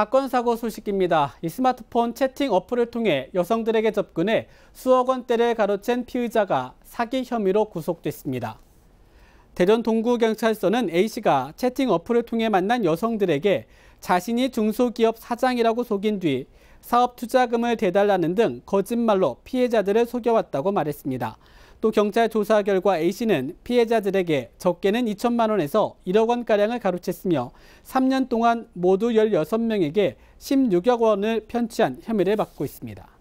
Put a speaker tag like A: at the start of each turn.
A: 사건 사고 소식입니다. 이 스마트폰 채팅 어플을 통해 여성들에게 접근해 수억 원대를 가로챈 피의자가 사기 혐의로 구속됐습니다. 대전 동구경찰서는 A씨가 채팅 어플을 통해 만난 여성들에게 자신이 중소기업 사장이라고 속인 뒤 사업 투자금을 대달라는 등 거짓말로 피해자들을 속여왔다고 말했습니다. 또 경찰 조사 결과 A씨는 피해자들에게 적게는 2천만 원에서 1억 원가량을 가로챘으며 3년 동안 모두 16명에게 16억 원을 편취한 혐의를 받고 있습니다.